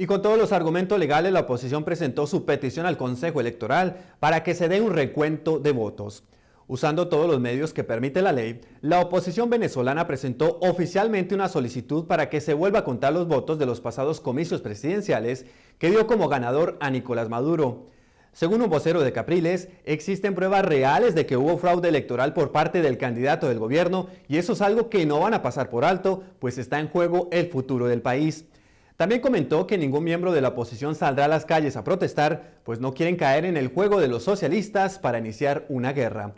Y con todos los argumentos legales, la oposición presentó su petición al Consejo Electoral para que se dé un recuento de votos. Usando todos los medios que permite la ley, la oposición venezolana presentó oficialmente una solicitud para que se vuelva a contar los votos de los pasados comicios presidenciales que dio como ganador a Nicolás Maduro. Según un vocero de Capriles, existen pruebas reales de que hubo fraude electoral por parte del candidato del gobierno y eso es algo que no van a pasar por alto, pues está en juego el futuro del país. También comentó que ningún miembro de la oposición saldrá a las calles a protestar, pues no quieren caer en el juego de los socialistas para iniciar una guerra.